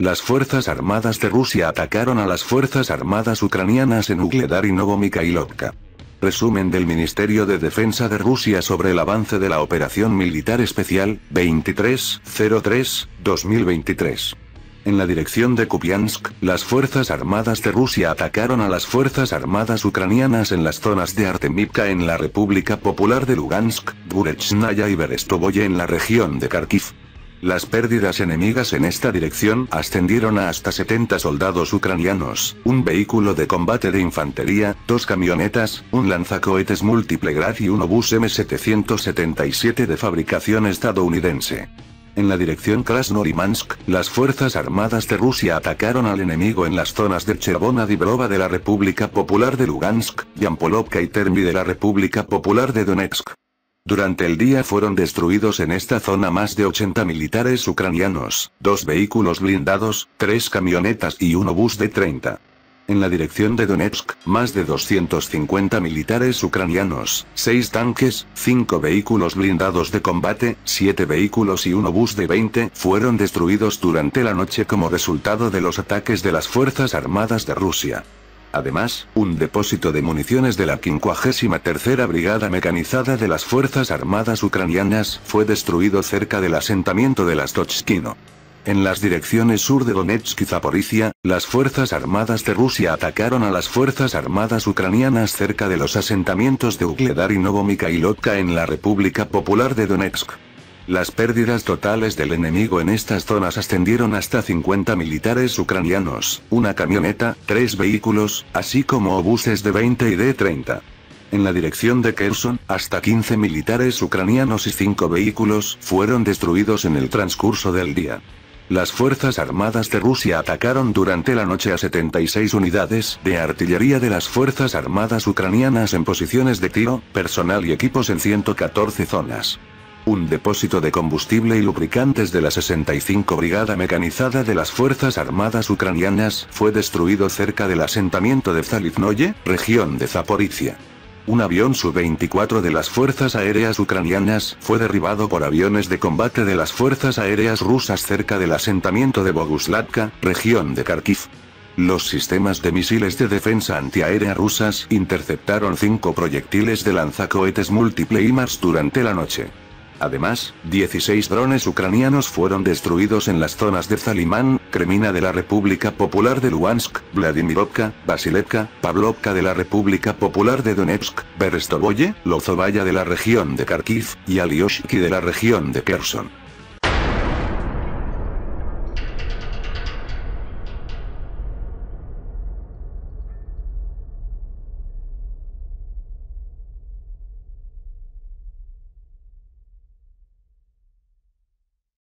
Las Fuerzas Armadas de Rusia atacaron a las Fuerzas Armadas ucranianas en Ugledar y Novomikailovka. Resumen del Ministerio de Defensa de Rusia sobre el avance de la Operación Militar Especial, 23 2023 En la dirección de Kupiansk, las Fuerzas Armadas de Rusia atacaron a las Fuerzas Armadas ucranianas en las zonas de Artemivka en la República Popular de Lugansk, Burechnaya y Berestovoye en la región de Kharkiv. Las pérdidas enemigas en esta dirección ascendieron a hasta 70 soldados ucranianos, un vehículo de combate de infantería, dos camionetas, un lanzacohetes múltiple Grad y un obús M777 de fabricación estadounidense. En la dirección Krasnorimansk, las Fuerzas Armadas de Rusia atacaron al enemigo en las zonas de Chervona Dibrova de la República Popular de Lugansk, Yampolovka y Termi de la República Popular de Donetsk. Durante el día fueron destruidos en esta zona más de 80 militares ucranianos, dos vehículos blindados, tres camionetas y un bus de 30. En la dirección de Donetsk, más de 250 militares ucranianos, 6 tanques, 5 vehículos blindados de combate, 7 vehículos y un bus de 20 fueron destruidos durante la noche como resultado de los ataques de las Fuerzas Armadas de Rusia. Además, un depósito de municiones de la 53 Brigada Mecanizada de las Fuerzas Armadas Ucranianas fue destruido cerca del asentamiento de las En las direcciones sur de Donetsk y Zaporizhia, las Fuerzas Armadas de Rusia atacaron a las Fuerzas Armadas ucranianas cerca de los asentamientos de Ugledar y Novomikailovka en la República Popular de Donetsk. Las pérdidas totales del enemigo en estas zonas ascendieron hasta 50 militares ucranianos, una camioneta, tres vehículos, así como obuses de 20 y de 30. En la dirección de Kherson, hasta 15 militares ucranianos y 5 vehículos fueron destruidos en el transcurso del día. Las Fuerzas Armadas de Rusia atacaron durante la noche a 76 unidades de artillería de las Fuerzas Armadas ucranianas en posiciones de tiro, personal y equipos en 114 zonas un depósito de combustible y lubricantes de la 65 Brigada Mecanizada de las Fuerzas Armadas Ucranianas fue destruido cerca del asentamiento de Zaliznoye, región de Zaporizhia. Un avión Su-24 de las Fuerzas Aéreas Ucranianas fue derribado por aviones de combate de las Fuerzas Aéreas Rusas cerca del asentamiento de Boguslavka, región de Kharkiv. Los sistemas de misiles de defensa antiaérea rusas interceptaron cinco proyectiles de lanzacohetes múltiple IMARS durante la noche. Además, 16 drones ucranianos fueron destruidos en las zonas de Zalimán, Kremina de la República Popular de Luhansk, Vladimirovka, Vasilevka, Pavlovka de la República Popular de Donetsk, Berestovoye, Lozovaya de la región de Kharkiv, y Alioshki de la región de Kherson.